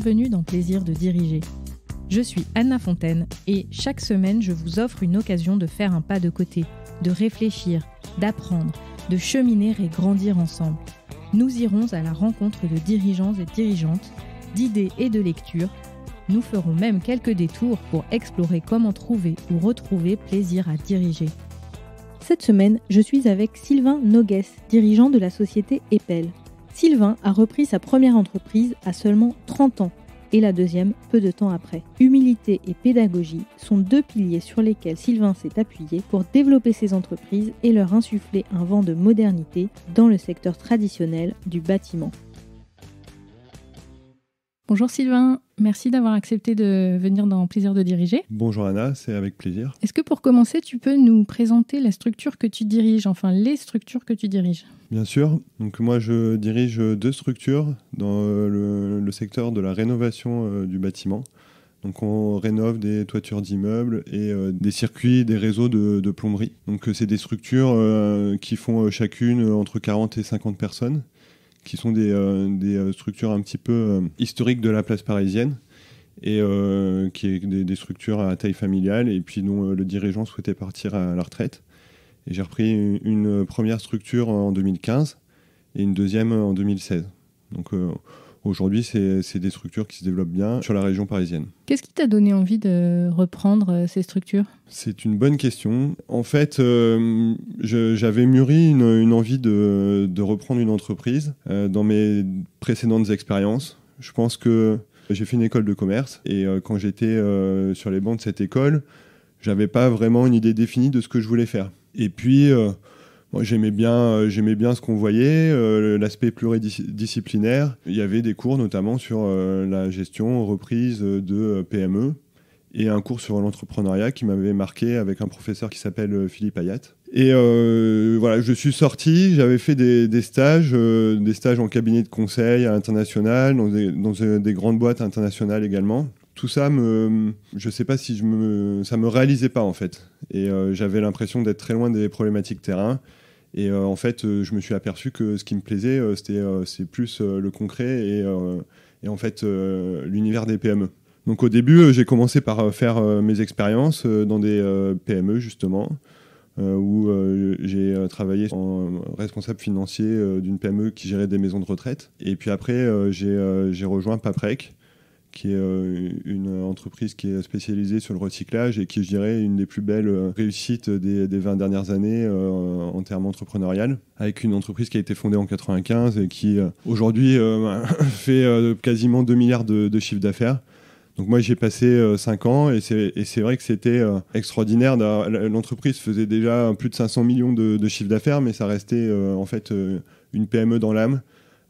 bienvenue dans Plaisir de diriger. Je suis Anna Fontaine et chaque semaine je vous offre une occasion de faire un pas de côté, de réfléchir, d'apprendre, de cheminer et grandir ensemble. Nous irons à la rencontre de dirigeants et dirigeantes, d'idées et de lectures. Nous ferons même quelques détours pour explorer comment trouver ou retrouver plaisir à diriger. Cette semaine, je suis avec Sylvain Nogues, dirigeant de la société Epel. Sylvain a repris sa première entreprise à seulement 30 ans et la deuxième peu de temps après. Humilité et pédagogie sont deux piliers sur lesquels Sylvain s'est appuyé pour développer ses entreprises et leur insuffler un vent de modernité dans le secteur traditionnel du bâtiment. Bonjour Sylvain. Merci d'avoir accepté de venir dans Plaisir de diriger. Bonjour Anna, c'est avec plaisir. Est-ce que pour commencer, tu peux nous présenter la structure que tu diriges, enfin les structures que tu diriges Bien sûr. Donc moi, je dirige deux structures dans euh, le, secteur de la rénovation euh, du bâtiment. Donc on rénove des toitures d'immeubles et euh, des circuits, des réseaux de, plomberie. Donc c'est des structures qui font chacune entre 40 et 50 personnes qui sont des, euh, des euh, structures un petit peu euh, historiques de la place parisienne et qui est des, structures à taille familiale et puis dont le dirigeant souhaitait partir à la retraite. Et j'ai repris une, première structure en 2015 et une deuxième en 2016. Donc Aujourd'hui, c'est des structures qui se développent bien sur la région parisienne. Qu'est-ce qui t'a donné envie de reprendre euh, ces structures C'est une bonne question. En fait, euh, j'avais mûri une, envie de, reprendre une entreprise euh, dans mes précédentes expériences. Je pense que j'ai fait une école de commerce et quand j'étais sur les bancs de cette école, j'avais pas vraiment une idée définie de ce que je voulais faire. Et puis j'aimais bien, euh, j'aimais bien ce qu'on voyait, euh, l'aspect pluridisciplinaire. Il y avait des cours notamment sur euh, la gestion, reprise de PME et un cours sur l'entrepreneuriat qui m'avait marqué avec un professeur qui s'appelle Philippe Ayat. Et voilà, je suis sorti, j'avais fait des, stages, des stages en cabinet de conseil à l'international, dans, des, grandes boîtes internationales également tout ça me je sais pas si je me ça me réalisait pas en fait et j'avais l'impression d'être très loin des problématiques terrain et euh, en fait, euh, je me suis aperçu que ce qui me plaisait, euh, c'était c'est plus le concret et, et en fait l'univers des PME. Donc au début, j'ai commencé par faire mes expériences dans des PME justement, où j'ai travaillé en responsable financier d'une PME qui gérait des maisons de retraite. Et puis après, j'ai rejoint Paprec, qui est euh, une entreprise qui est spécialisée sur le recyclage et qui est, je dirais, une des plus belles euh, réussites des, des 20 dernières années euh, en termes entrepreneurial, avec une entreprise qui a été fondée en 95 et qui aujourd'hui fait quasiment 2 milliards de, chiffres d'affaires. Donc moi j'ai passé 5 ans et c'est vrai que c'était extraordinaire. L'entreprise faisait déjà plus de 500 millions de, de chiffres d'affaires, mais ça restait en fait une PME dans l'âme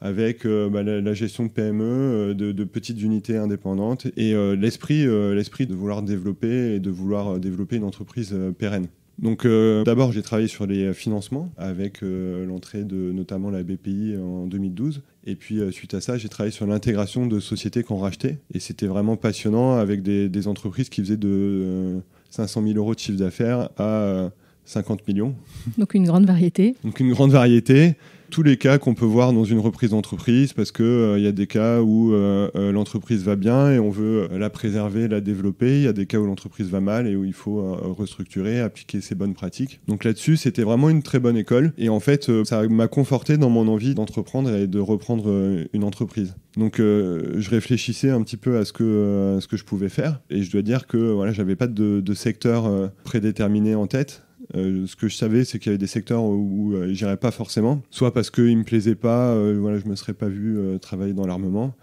avec euh, bah, la, gestion de PME, euh, de, petites unités indépendantes et euh, l'esprit, l'esprit de vouloir développer et de vouloir développer une entreprise pérenne. Donc d'abord j'ai travaillé sur les financements avec l'entrée de notamment la BPI en 2012 et puis suite à ça j'ai travaillé sur l'intégration de sociétés qu'on rachetait et c'était vraiment passionnant avec des, des entreprises qui faisaient de 500 000 euros de chiffre d'affaires à 50 millions. Donc une grande variété. Donc une grande variété tous les cas qu'on peut voir dans une reprise d'entreprise, parce qu'il euh, il y a des cas où euh, euh, l'entreprise va bien et on veut la préserver, la développer. Il y a des cas où l'entreprise va mal et où il faut restructurer, appliquer ses bonnes pratiques. Donc là-dessus, c'était vraiment une très bonne école. Et en fait, ça m'a conforté dans mon envie d'entreprendre et de reprendre une entreprise. Donc je réfléchissais un petit peu à ce que, ce que je pouvais faire. Et je dois dire que voilà, n'avais pas de secteur prédéterminé en tête. Euh, ce que je savais, c'est qu'il y avait des secteurs où, où euh, j'irais pas forcément, soit parce qu'ils me plaisait pas, euh, voilà, je me serais pas vu travailler dans l'armement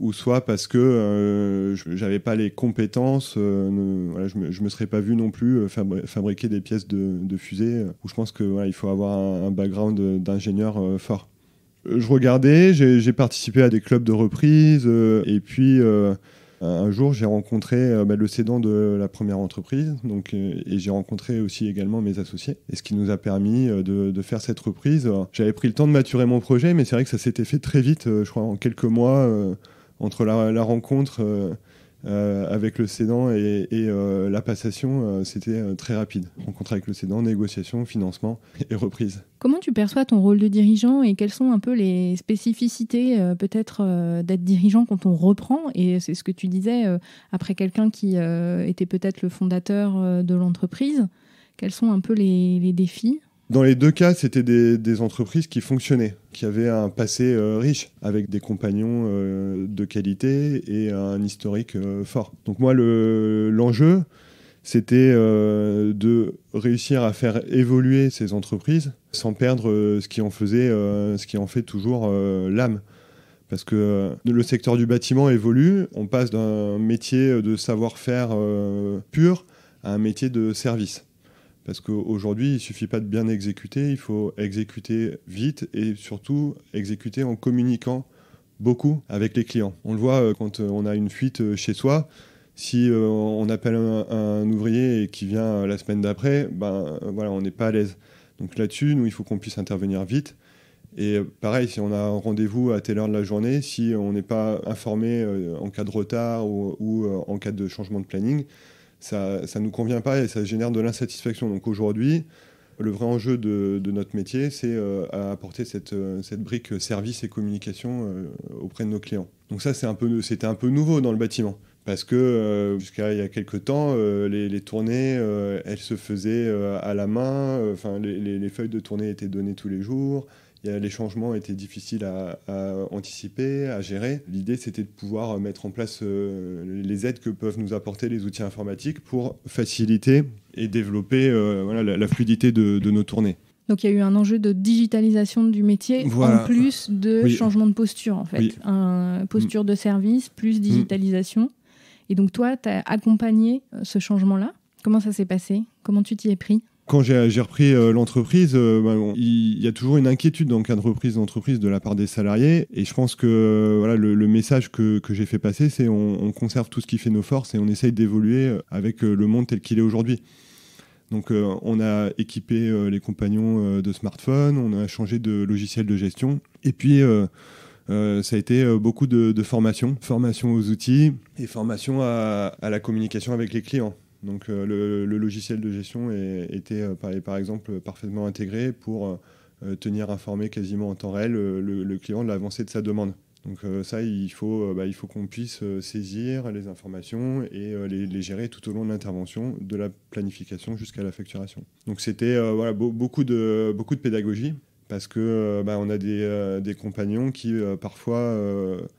ou soit parce que j'avais pas les compétences, je ne, voilà, je, me, serais pas vu non plus fabriquer des pièces de, de fusée, où je pense que il faut avoir un, background d'ingénieur fort. Je regardais, j'ai participé à des clubs de reprise, et puis euh, un jour, j'ai rencontré euh, bah, le cédant de la première entreprise, donc, euh, et j'ai rencontré aussi également mes associés. Et ce qui nous a permis de, faire cette reprise. J'avais pris le temps de maturer mon projet, mais c'est vrai que ça s'était fait très vite, je crois, en quelques mois, entre la rencontre euh, avec le cédant et, euh, la passation, euh, c'était très rapide. Rencontre avec le cédant, négociation, financement et reprise. Comment tu perçois ton rôle de dirigeant et quelles sont un peu les spécificités peut-être d'être dirigeant quand on reprend Et c'est ce que tu disais, après quelqu'un qui était peut-être le fondateur de l'entreprise, quels sont un peu les défis dans les deux cas, c'était des, entreprises qui fonctionnaient, qui avaient un passé euh, riche, avec des compagnons euh, de qualité et un historique euh, fort. Donc moi, l'enjeu, c'était de réussir à faire évoluer ces entreprises sans perdre ce qui en faisait, ce qui en fait toujours l'âme. Parce que le secteur du bâtiment évolue, on passe d'un métier de savoir-faire pur à un métier de service. Parce qu'aujourd'hui, il suffit pas de bien exécuter, il faut exécuter vite et surtout exécuter en communiquant beaucoup avec les clients. On le voit euh, quand euh, on a une fuite euh, chez soi. Si on appelle un, ouvrier et qui vient la semaine d'après, ben voilà, on n'est pas à l'aise. Donc là-dessus, nous, il faut qu'on puisse intervenir vite. Et pareil, si on a un rendez-vous à telle heure de la journée, si on n'est pas informé en cas de retard ou en cas de changement de planning, ça ne nous convient pas et ça génère de l'insatisfaction. Donc aujourd'hui, le vrai enjeu de, notre métier, c'est euh, à apporter cette, euh, cette, brique service et communication euh, auprès de nos clients. Donc ça, c'était un, un, peu nouveau dans le bâtiment. Parce que jusqu'à il y a quelques temps, les, tournées, elles se faisaient à la main. Enfin, les, les, feuilles de tournée étaient données tous les jours les changements étaient difficiles à, anticiper, à gérer. L'idée, c'était de pouvoir mettre en place euh, les aides que peuvent nous apporter les outils informatiques pour faciliter et développer euh, la, fluidité de, nos tournées. Donc il y a eu un enjeu de digitalisation du métier en plus de changement de posture en fait. posture de service plus mm. digitalisation. Et donc toi, tu as accompagné euh, ce changement-là. Comment ça s'est passé Comment tu t'y es pris quand j'ai repris euh, l'entreprise, euh, bah, il y, a toujours une inquiétude dans le cas de reprise d'entreprise de la part des salariés. Et je pense que euh, voilà, le, message que, j'ai fait passer, c'est on, conserve tout ce qui fait nos forces et on essaye d'évoluer avec le monde tel qu'il est aujourd'hui. Donc on a équipé les compagnons de smartphones, on a changé de logiciel de gestion. Et puis... ça a été beaucoup de, formation, formation aux outils et formation à, la communication avec les clients. Donc euh, le, logiciel de gestion était euh, par, exemple parfaitement intégré pour euh, tenir informé quasiment en temps réel le, client de l'avancée de sa demande. Donc ça, bah, il faut, qu'on puisse saisir les informations et les, gérer tout au long de l'intervention, de la planification jusqu'à la facturation. Donc c'était beaucoup, beaucoup de pédagogie parce que euh, bah, on a des, euh, compagnons qui euh, parfois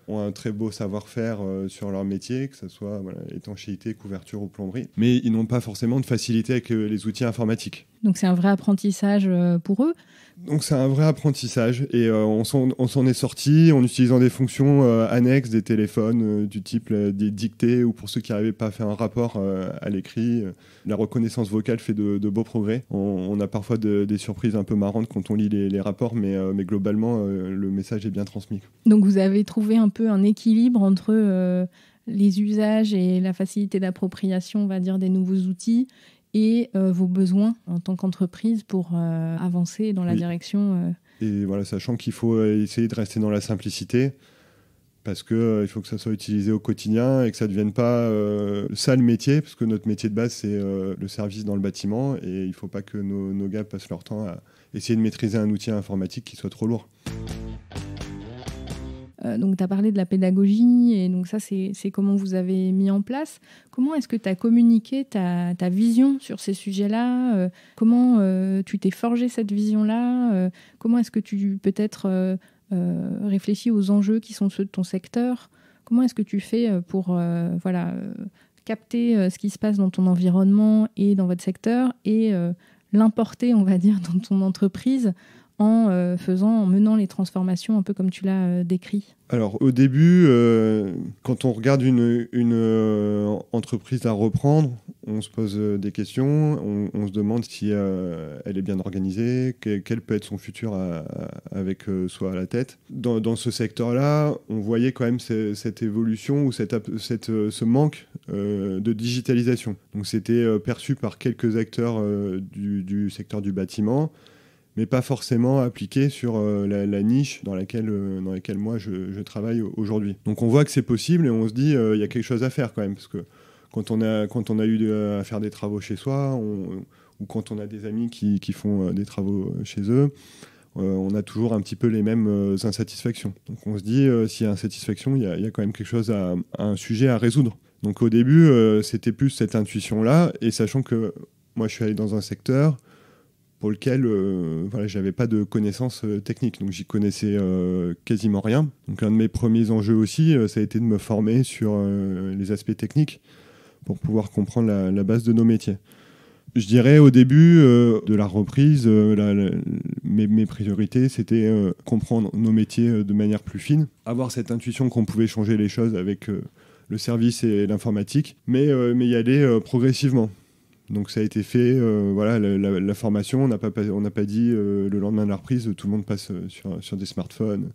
ont un très beau savoir-faire sur leur métier, que ce soit étanchéité, couverture ou plomberie, mais ils n'ont pas forcément de facilité avec les outils informatiques. Donc c'est un vrai apprentissage pour eux. Donc c'est un vrai apprentissage et euh, on s'en est sorti en utilisant des fonctions euh, annexes, des téléphones euh, du type des dictées ou pour ceux qui n'arrivaient pas à faire un rapport à l'écrit. la reconnaissance vocale fait de, beaux progrès. On, a parfois des surprises un peu marrantes quand on lit les, rapports, mais, mais globalement le message est bien transmis. Donc vous avez trouvé un peu un équilibre entre les usages et la facilité d'appropriation, on va dire, des nouveaux outils et euh, vos besoins en tant qu'entreprise pour euh, avancer dans la direction. Euh. Et voilà, sachant qu'il faut essayer de rester dans la simplicité parce qu'il il faut que ça soit utilisé au quotidien et que ça ne devienne pas euh, ça le métier, parce que notre métier de base, c'est le service dans le bâtiment, et il ne faut pas que nos, gars passent leur temps à essayer de maîtriser un outil informatique qui soit trop lourd. Euh, donc, tu as parlé de la pédagogie, et donc ça, c'est comment vous avez mis en place. Comment est-ce que tu as communiqué ta, vision sur ces sujets-là euh, Comment euh, tu t'es forgé cette vision-là Comment est-ce que tu peut-être réfléchis aux enjeux qui sont ceux de ton secteur Comment est-ce que tu fais pour voilà, capter ce qui se passe dans ton environnement et dans votre secteur et l'importer, on va dire, dans ton entreprise en euh, faisant, en menant les transformations un peu comme tu l'as euh, décrit Alors au début, euh, quand on regarde une, entreprise à reprendre, on se pose des questions, on, se demande si elle est bien organisée, quel peut être son futur avec soi à la tête. Dans, ce secteur-là, on voyait quand même cette évolution ou cette, ce manque de digitalisation. Donc c'était perçu par quelques acteurs du, du secteur du bâtiment mais pas forcément appliqué sur euh, la, niche dans laquelle, euh, dans laquelle moi je, travaille aujourd'hui. Donc on voit que c'est possible et on se dit euh, il y a quelque chose à faire quand même, parce que quand on a, quand on a eu à faire des travaux chez soi, ou quand on a des amis qui, qui font des travaux chez eux, on a toujours un petit peu les mêmes insatisfactions. Donc on se dit, s'il y a insatisfaction, il y a, quand même quelque chose à, un sujet à résoudre. Donc au début, c'était plus cette intuition-là, et sachant que moi je suis allé dans un secteur, lequel euh, voilà, je n'avais pas de connaissances euh, techniques, donc j'y connaissais euh, quasiment rien. Donc un de mes premiers enjeux aussi, ça a été de me former sur les aspects techniques pour pouvoir comprendre la, base de nos métiers. Je dirais au début de la reprise, mes, mes, priorités, c'était comprendre nos métiers de manière plus fine, avoir cette intuition qu'on pouvait changer les choses avec le service et l'informatique, mais, mais y aller progressivement. Donc ça a été fait, euh, voilà, la, formation, on n'a pas, on pas dit euh, le lendemain de la reprise, tout le monde passe euh, sur, sur des smartphones.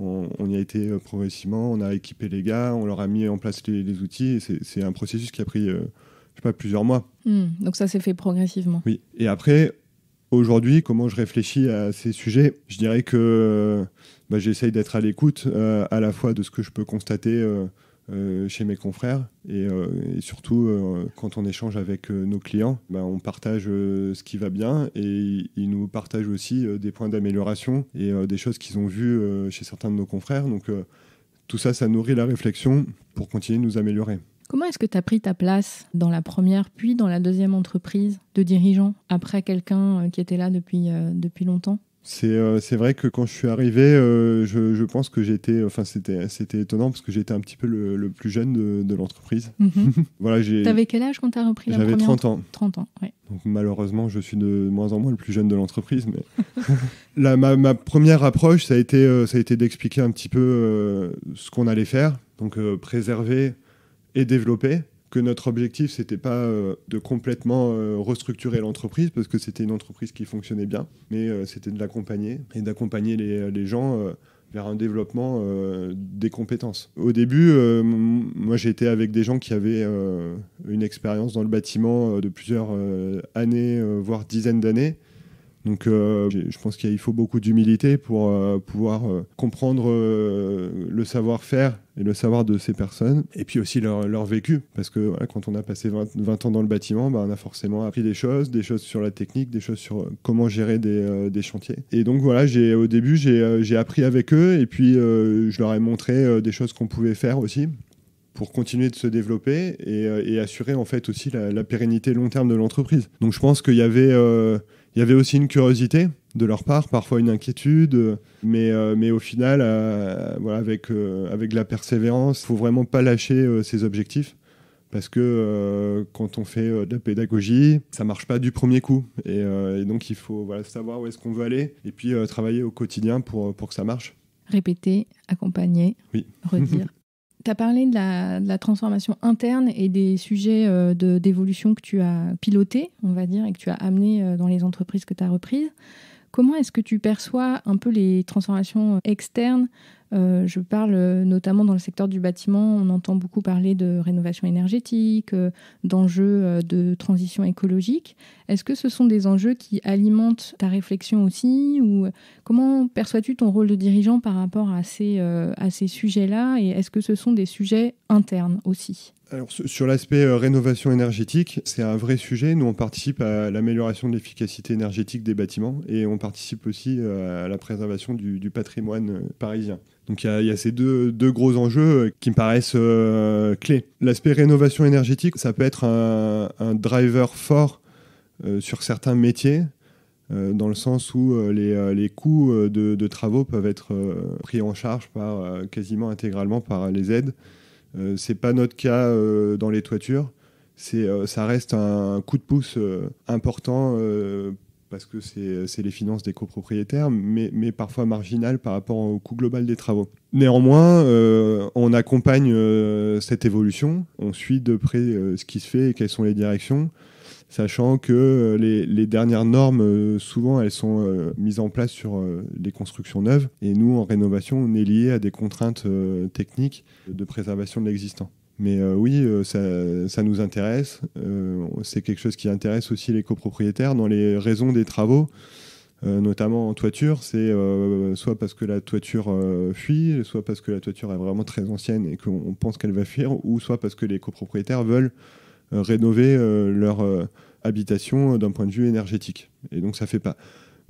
On, y a été progressivement, on a équipé les gars, on leur a mis en place les, outils. C'est un processus qui a pris, je sais pas, plusieurs mois. Hmm, donc ça s'est fait progressivement. Oui. Et après, aujourd'hui, comment je réfléchis à ces sujets Je dirais que bah, j'essaye d'être à l'écoute à la fois de ce que je peux constater euh, chez mes confrères. Et, euh, surtout, euh, quand on échange avec nos clients, bah, on partage ce qui va bien et ils nous partagent aussi des points d'amélioration et des choses qu'ils ont vues chez certains de nos confrères. Donc tout ça, ça nourrit la réflexion pour continuer de nous améliorer. Comment est-ce que tu as pris ta place dans la première puis dans la deuxième entreprise de dirigeant après quelqu'un qui était là depuis, depuis longtemps euh, c'est vrai que quand je suis arrivé, euh, je, pense que j'étais, enfin c'était étonnant parce que j'étais un petit peu le, plus jeune de, l'entreprise. Mhm. Voilà, T'avais quel âge quand t'as repris la première J'avais 30 ans. 30 ans, oui. Donc malheureusement, je suis de moins en moins le plus jeune de l'entreprise. Mais ma, première approche, ça a été, euh, ça a été d'expliquer un petit peu ce qu'on allait faire, donc préserver et développer que notre objectif, n'était pas euh, de complètement euh, restructurer l'entreprise parce que c'était une entreprise qui fonctionnait bien, mais euh, c'était de l'accompagner et d'accompagner les, les, gens vers un développement des compétences. Au début, moi j'étais avec des gens qui avaient une expérience dans le bâtiment de plusieurs années, voire dizaines d'années, donc euh, je pense qu'il faut beaucoup d'humilité pour euh, pouvoir euh, comprendre le savoir-faire et le savoir de ces personnes, et puis aussi leur, vécu, parce que quand on a passé 20, ans dans le bâtiment, bah, on a forcément appris des choses, des choses sur la technique, des choses sur comment gérer des, chantiers. Et donc voilà, au début, j'ai appris avec eux, et puis je leur ai montré des choses qu'on pouvait faire aussi pour continuer de se développer et, assurer en fait aussi la, la pérennité long terme de l'entreprise. Donc je pense qu'il y avait il y avait aussi une curiosité de leur part, parfois une inquiétude, mais, euh, au final, euh, voilà, avec, euh, avec la persévérance, il faut vraiment pas lâcher ses objectifs. Parce que quand on fait de la pédagogie, ça marche pas du premier coup. Et, donc il faut savoir où est-ce qu'on veut aller et puis travailler au quotidien pour, pour que ça marche. Répéter, accompagner, redire. tu as parlé de la, transformation interne et des sujets euh, d'évolution que tu as pilotés, on va dire, et que tu as amenés euh, dans les entreprises que tu as reprises. Comment est-ce que tu perçois un peu les transformations externes euh, je parle euh, notamment dans le secteur du bâtiment, on entend beaucoup parler de rénovation énergétique, euh, d'enjeux de transition écologique. Est-ce que ce sont des enjeux qui alimentent ta réflexion aussi ou comment perçois-tu ton rôle de dirigeant par rapport à ces, sujets-là et est-ce que ce sont des sujets internes aussi alors, sur l'aspect rénovation énergétique, c'est un vrai sujet. Nous, on participe à l'amélioration de l'efficacité énergétique des bâtiments et on participe aussi à la préservation du, patrimoine parisien. Donc il y, a ces deux, gros enjeux euh, qui me paraissent euh, clés. L'aspect rénovation énergétique, ça peut être un, driver fort euh, sur certains métiers, dans le sens où les, coûts de, travaux peuvent être pris en charge par, quasiment intégralement par les aides. Ce C'est pas notre cas dans les toitures. ça reste un coup de pouce important parce que c'est les finances des copropriétaires, mais, parfois marginales par rapport au coût global des travaux. Néanmoins, euh, on accompagne euh, cette évolution, on suit de près euh, ce qui se fait et quelles sont les directions, sachant que les, dernières normes, souvent, elles sont mises en place sur les constructions neuves, et nous, en rénovation, on est lié à des contraintes techniques de préservation de l'existant. Mais euh, oui, euh, ça, nous intéresse. Euh, c'est quelque chose qui intéresse aussi les copropriétaires dans les raisons des travaux, notamment en toiture. C'est soit parce que la toiture fuit, soit parce que la toiture est vraiment très ancienne et qu'on pense qu'elle va fuir, ou soit parce que les copropriétaires veulent rénover leur habitation d'un point de vue énergétique. Et donc ça fait pas.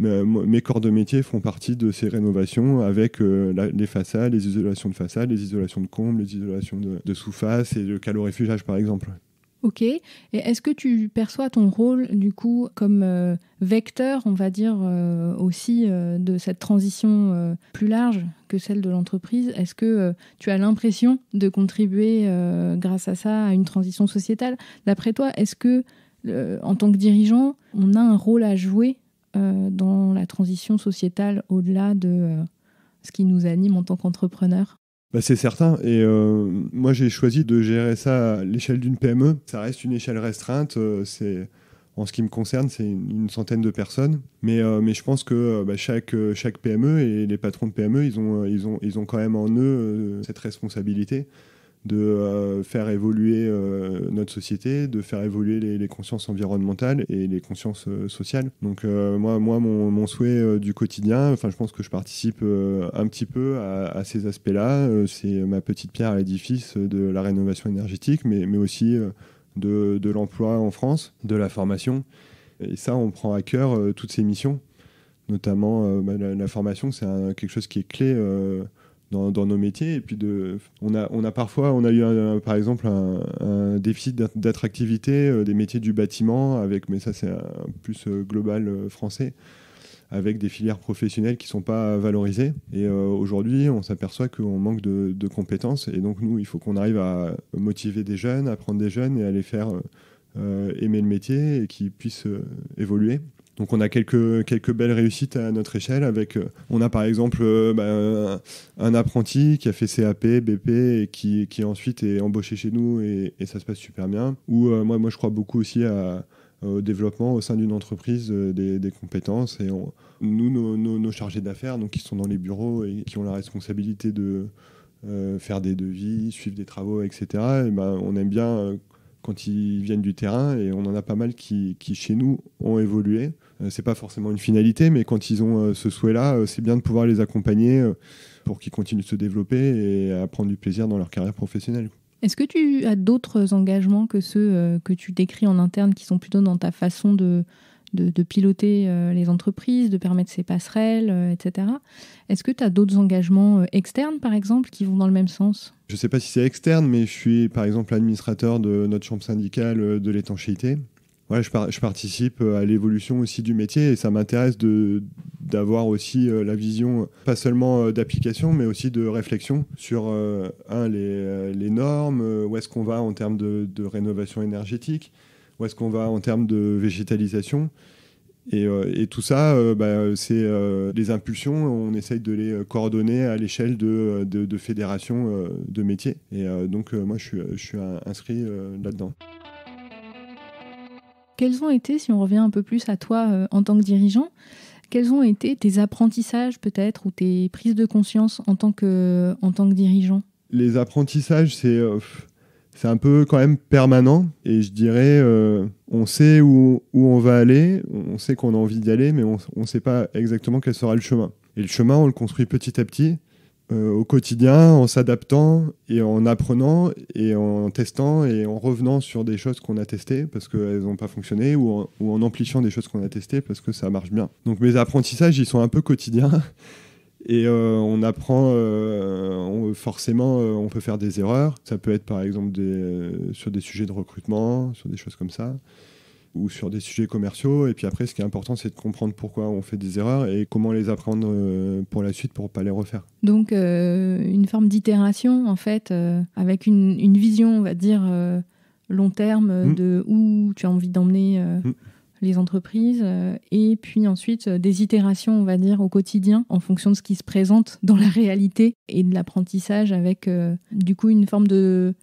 Euh, mes corps de métier font partie de ces rénovations avec euh, les façades, les isolations de façades, les isolations de combles, les isolations de, sous faces et le calorifugage par exemple. Ok. Et est-ce que tu perçois ton rôle, du coup, comme euh, vecteur, on va dire, aussi de cette transition plus large que celle de l'entreprise Est-ce que tu as l'impression de contribuer, grâce à ça, à une transition sociétale D'après toi, est-ce que, en tant que dirigeant, on a un rôle à jouer euh, dans la transition sociétale au-delà de euh, ce qui nous anime en tant qu'entrepreneur bah c'est certain. Et euh, moi, j'ai choisi de gérer ça à l'échelle d'une PME. Ça reste une échelle restreinte. c'est en ce qui me concerne, c'est une, centaine de personnes. Mais, mais je pense que bah, chaque, chaque PME et les patrons de PME, ils ont, ils ont, ils ont quand même en eux cette responsabilité de euh, faire évoluer euh, notre société, de faire évoluer les, consciences environnementales et les consciences euh, sociales. Donc moi, moi mon, souhait du quotidien, enfin je pense que je participe un petit peu à, ces aspects-là. c'est ma petite pierre à l'édifice de la rénovation énergétique, mais, mais aussi de, de l'emploi en France, de la formation. Et ça, on prend à cœur toutes ces missions notamment bah, la, formation, c'est quelque chose qui est clé dans, nos métiers. Et puis, de, on, a, on a parfois, on a eu par exemple un, défi déficit d'attractivité euh, des métiers du bâtiment, avec, mais ça c'est plus euh, global euh, français, avec des filières professionnelles qui ne sont pas valorisées. Et aujourd'hui, on s'aperçoit qu'on manque de, de, compétences. Et donc, nous, il faut qu'on arrive à motiver des jeunes, à prendre des jeunes et à les faire aimer le métier et qu'ils puissent évoluer. Donc on a quelques, quelques belles réussites à notre échelle. Avec, euh, on a par exemple euh, bah, un apprenti qui a fait CAP, BP et qui, ensuite est embauché chez nous et, ça se passe super bien. Ou euh, moi, moi je crois beaucoup aussi au développement au sein d'une entreprise des, compétences. Et nous, nos, chargés d'affaires, qui sont dans les bureaux et qui ont la responsabilité de faire des devis, suivre des travaux, etc. ben, on aime bien quand ils viennent du terrain et on en a pas mal qui, chez nous ont évolué. Euh, c'est pas forcément une finalité, mais quand ils ont euh, ce souhait-là, euh, c'est bien de pouvoir les accompagner pour qu'ils continuent de se développer et à prendre du plaisir dans leur carrière professionnelle. Est-ce que tu as d'autres engagements que ceux que tu décris en interne qui sont plutôt dans ta façon de, de, piloter euh, les entreprises, de permettre ces passerelles, euh, etc. Est-ce que tu as d'autres engagements euh, externes, par exemple, qui vont dans le même sens Je ne sais pas si c'est externe, mais je suis, par exemple, administrateur de notre chambre syndicale de l'étanchéité. je, participe à l'évolution aussi du métier et ça m'intéresse d'avoir aussi la vision, pas seulement d'application, mais aussi de réflexion sur les, normes, où est-ce qu'on va en termes de rénovation énergétique, où est-ce qu'on va en termes de végétalisation. Et, euh, tout ça, euh, bah, c'est les euh, impulsions, on essaye de les coordonner à l'échelle de, de, de fédérations de métiers. Et donc, moi, je suis, je suis inscrit là-dedans. Quels ont été, si on revient un peu plus à toi en tant que dirigeant, quels ont été tes apprentissages peut-être ou tes prises de conscience en tant que, en tant que dirigeant Les apprentissages, c'est c'est un peu quand même permanent. Et je dirais, euh, on sait où, on va aller, on sait qu'on a envie d'y aller, mais on ne sait pas exactement quel sera le chemin. Et le chemin, on le construit petit à petit, euh, au quotidien, en s'adaptant et en apprenant et en testant et en revenant sur des choses qu'on a testées parce qu'elles n'ont pas fonctionné ou ou en amplifiant des choses qu'on a testées parce que ça marche bien. Donc mes apprentissages, ils sont un peu quotidiens. Et euh, on apprend, euh, forcément, euh, on peut faire des erreurs. Ça peut être par exemple sur des sujets de recrutement, sur des choses comme ça, ou sur des sujets commerciaux. Et puis après, ce qui est important, c'est de comprendre pourquoi on fait des erreurs et comment les apprendre pour la suite pour ne pas les refaire. Donc, une forme d'itération, en fait, avec une, vision, on va dire, long terme mm. de où tu as envie d'emmener. Mm les entreprises, euh, et puis ensuite euh, des itérations, on va dire, au quotidien, en fonction de ce qui se présente dans la réalité, et de l'apprentissage avec, euh, du coup, une forme de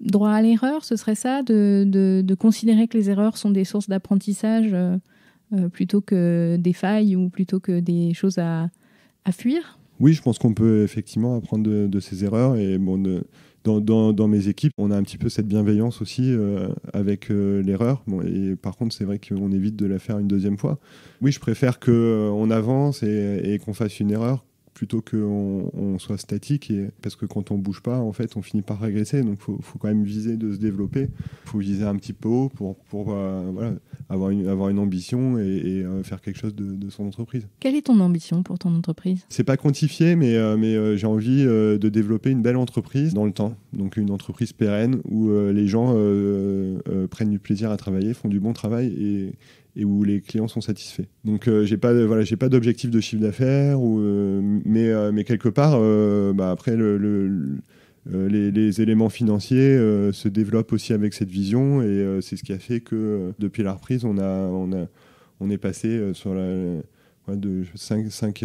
droit à l'erreur, ce serait ça, de, considérer que les erreurs sont des sources d'apprentissage plutôt que des failles ou plutôt que des choses à fuir oui, je pense qu'on peut effectivement apprendre de, ces ses erreurs. Et bon, dans, mes équipes, on a un petit peu cette bienveillance aussi euh, avec euh, l'erreur. et par contre, c'est vrai qu'on évite de la faire une deuxième fois. Oui, je préfère qu'on avance et qu'on fasse une erreur plutôt qu'on on soit statique. Et, parce que quand on bouge pas, en fait, on finit par régresser. Donc, il faut, faut, quand même viser de se développer. Il faut viser un petit peu haut pour, pour euh, voilà, avoir, une, avoir une ambition et, euh, faire quelque chose de, son entreprise. Quelle est ton ambition pour ton entreprise C'est pas quantifié, mais, euh, mais j'ai envie de développer une belle entreprise dans le temps. Donc, une entreprise pérenne où les gens prennent du plaisir à travailler, font du bon travail et et où les clients sont satisfaits. Donc euh, j'ai pas voilà j'ai pas d'objectif de chiffre d'affaires ou euh, mais euh, mais quelque part bah, après les, les, éléments financiers se développent aussi avec cette vision et c'est ce qui a fait que depuis la reprise on a on a on est passé sur la de 5, 5,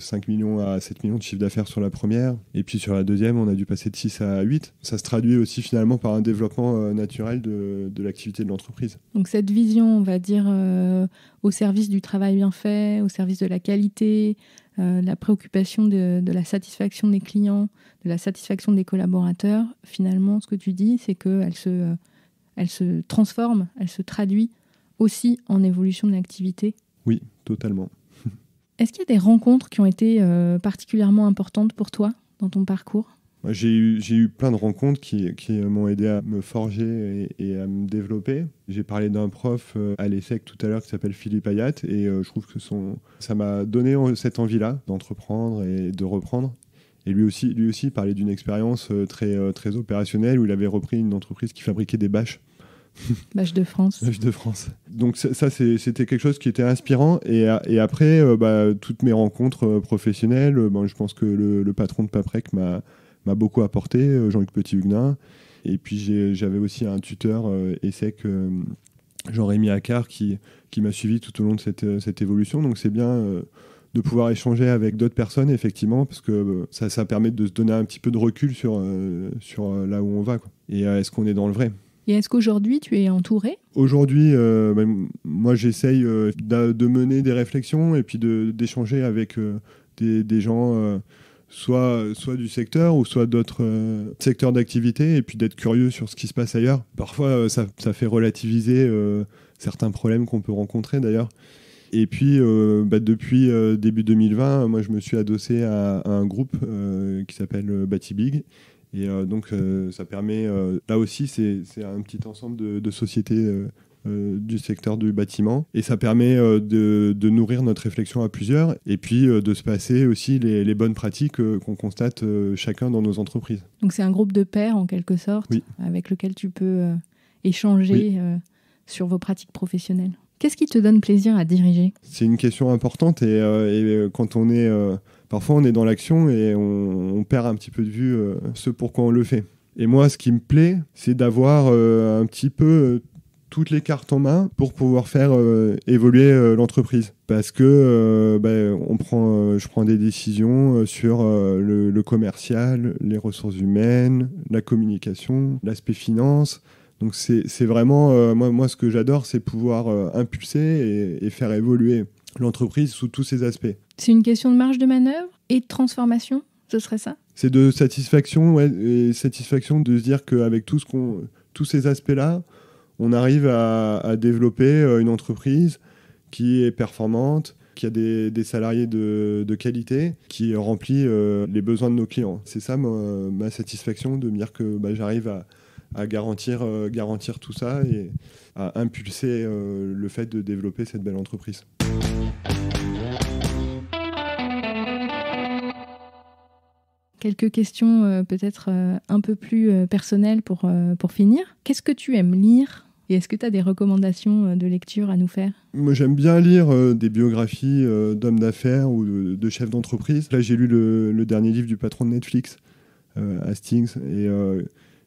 5, millions à 7 millions de chiffre d'affaires sur la première. Et puis sur la deuxième, on a dû passer de 6 à 8. Ça se traduit aussi finalement par un développement euh, naturel de, l'activité de l'entreprise. Donc cette vision, on va dire, euh, au service du travail bien fait, au service de la qualité, euh, la préoccupation de, la satisfaction des clients, de la satisfaction des collaborateurs, finalement, ce que tu dis, c'est qu'elle se, elle se transforme, elle se traduit aussi en évolution de l'activité. Oui, totalement. Est-ce qu'il y a des rencontres qui ont été euh, particulièrement importantes pour toi dans ton parcours j'ai eu, eu, plein de rencontres qui, qui euh, m'ont aidé à me forger et, à me développer. J'ai parlé d'un prof euh, à l'ESSEC tout à l'heure qui s'appelle Philippe Ayat et je trouve que son, ça m'a donné cette envie-là d'entreprendre et de reprendre. Et lui aussi, lui aussi parlait d'une expérience très, très opérationnelle où il avait repris une entreprise qui fabriquait des bâches L'âge de France. de France. Donc ça, c'était quelque chose qui était inspirant. Et, après, euh, bah, toutes mes rencontres euh, professionnelles, euh, ben, je pense que le, patron de Paprec m'a beaucoup apporté, Jean-Luc Petit-Huguenin. Et puis j'avais aussi un tuteur ESSEC, Jean-Rémy Accard, qui, qui m'a suivi tout au long de cette, évolution. Donc c'est bien de pouvoir échanger avec d'autres personnes, effectivement, parce que ça, permet de se donner un petit peu de recul sur, là où on va. Et est-ce qu'on est dans le vrai et est-ce qu'aujourd'hui, tu es entouré Aujourd'hui, euh, ben, moi, j'essaye euh, de mener des réflexions et puis d'échanger avec euh, des, gens, soit, soit du secteur ou soit d'autres secteurs d'activité, et puis d'être curieux sur ce qui se passe ailleurs. Parfois, ça, fait relativiser certains problèmes qu'on peut rencontrer d'ailleurs. Et puis, ben, depuis début 2020, moi, je me suis adossé à un groupe qui s'appelle Batibig et euh, donc, euh, ça permet, euh, là aussi, c'est un petit ensemble de, sociétés du secteur du bâtiment. Et ça permet de, nourrir notre réflexion à plusieurs et puis de se passer aussi les, bonnes pratiques qu'on constate chacun dans nos entreprises. Donc c'est un groupe de pairs en quelque sorte avec lequel tu peux échanger sur vos pratiques professionnelles. Qu'est-ce qui te donne plaisir à diriger C'est une question importante et quand on est parfois on est dans l'action et on, perd un petit peu de vue euh, ce pourquoi on le fait. Et moi, ce qui me plaît, c'est d'avoir euh, un petit peu euh, toutes les cartes en main pour pouvoir faire euh, évoluer l'entreprise. Parce que ben, on prend, je prends des décisions sur le, commercial, les ressources humaines, la communication, l'aspect finance. Donc c'est vraiment, moi, moi ce que j'adore, c'est pouvoir impulser et, faire évoluer l'entreprise sous tous ses aspects. C'est une question de marge de manœuvre et de transformation, ce serait ça C'est de satisfaction, et satisfaction de se dire qu'avec tout tous ces aspects-là, on arrive à, développer euh, une entreprise qui est performante, qui a des, salariés de, qualité, qui remplit euh, les besoins de nos clients. C'est ça ma, satisfaction de dire que bah, j'arrive à, euh, garantir, tout ça et à impulser le fait de développer cette belle entreprise. Quelques questions euh, peut-être euh, un peu plus euh, personnelles pour, pour finir. Qu'est-ce que tu aimes lire et est-ce que tu as des recommandations de lecture à nous faire Moi, j'aime bien lire des biographies d'hommes d'affaires ou de, chefs d'entreprise. Là, j'ai lu le, dernier livre du patron de Netflix, Hastings, et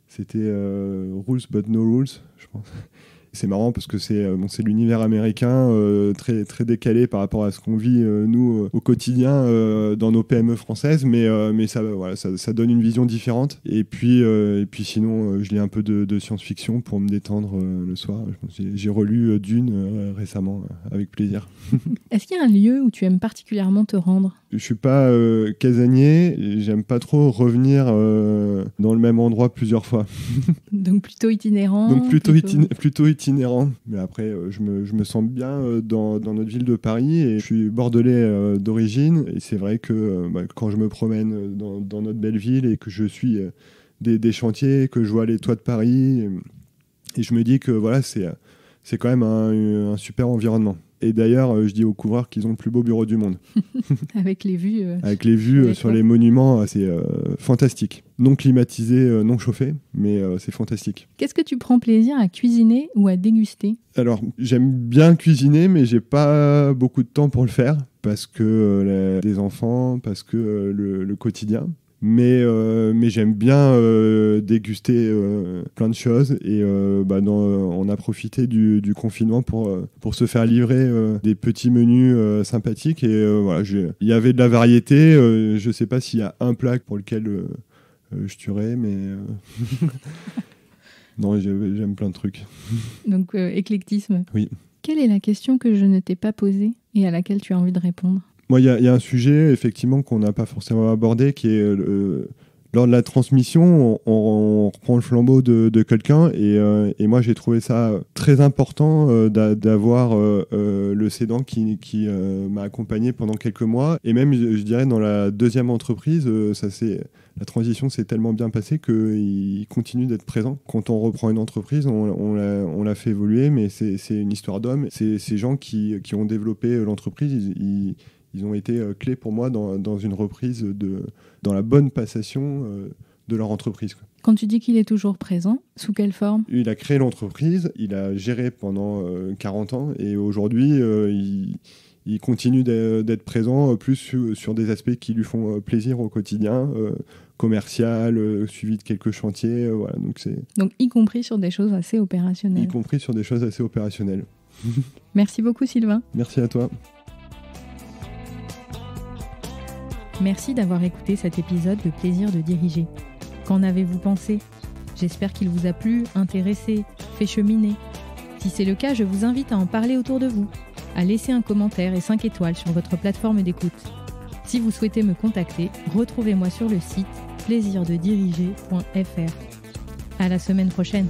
c'était Rules but no rules, je pense. C'est marrant parce que c'est euh, c'est l'univers américain euh, très très décalé par rapport à ce qu'on vit euh, nous au quotidien dans nos PME françaises, mais mais ça voilà ça, ça, donne une vision différente. Et puis et puis sinon je lis un peu de, science-fiction pour me détendre le soir. J'ai relu Dune récemment avec plaisir. Est-ce qu'il y a un lieu où tu aimes particulièrement te rendre Je suis pas casanier, j'aime pas trop revenir dans le même endroit plusieurs fois. Donc plutôt itinérant. Donc plutôt plutôt itinérant itinérant. Mais après, euh, je me, sens bien euh, dans, notre ville de Paris et je suis bordelais euh, d'origine. Et c'est vrai que bah, quand je me promène dans, notre belle ville et que je suis des, chantiers, que je vois les toits de Paris, et, je me dis que voilà, c'est, c'est quand même un super environnement. Et d'ailleurs, euh, je dis aux coureurs qu'ils ont le plus beau bureau du monde. Euh, avec les vues. Avec les euh, vues sur les monuments, c'est fantastique. Non climatisé, non chauffé, mais c'est fantastique. Qu'est-ce que tu prends plaisir à cuisiner ou à déguster Alors, j'aime bien cuisiner, mais j'ai pas beaucoup de temps pour le faire parce que les enfants, parce que le quotidien mais, euh, mais j'aime bien euh, déguster euh, plein de choses et bah, on a profité du, confinement pour, pour se faire livrer des petits menus sympathiques et voilà il y avait de la variété je sais pas s'il y a un plat pour lequel je tuerais mais non j'aime plein de trucs donc éclectisme oui quelle est la question que je ne t'ai pas posée et à laquelle tu as envie de répondre moi, il y, a un sujet, effectivement, qu'on n'a pas forcément abordé, qui est euh, lors de la transmission, on, reprend le flambeau de, quelqu'un. Euh, et, moi, j'ai trouvé ça très important euh, d'avoir le cédant qui, m'a accompagné pendant quelques mois. Et même, je, dirais, dans la deuxième entreprise, ça c'est la transition s'est tellement bien passée qu'il continue d'être présent. Quand on reprend une entreprise, on, on l'a fait évoluer, mais c'est une histoire d'homme. Ces gens qui, ont développé l'entreprise, ils ils ont été euh, clés pour moi dans, dans, une reprise, de, dans la bonne passation euh, de leur entreprise. Quand tu dis qu'il est toujours présent, sous quelle forme Il a créé l'entreprise, il a géré pendant 40 euh, ans et aujourd'hui, il, continue d'être présent plus sur, des aspects qui lui font plaisir au quotidien commercial, suivi de quelques chantiers. voilà, donc, c'est... donc y compris sur des choses assez opérationnelles. Y compris sur des choses assez opérationnelles. Merci beaucoup Sylvain. Merci à toi. Merci d'avoir écouté cet épisode de Plaisir de diriger. Qu'en avez-vous pensé J'espère qu'il vous a plu, intéressé, fait cheminer. Si c'est le cas, je vous invite à en parler autour de vous, à laisser un commentaire et 5 étoiles sur votre plateforme d'écoute. Si vous souhaitez me contacter, retrouvez-moi sur le site plaisirdediriger.fr. À la semaine prochaine.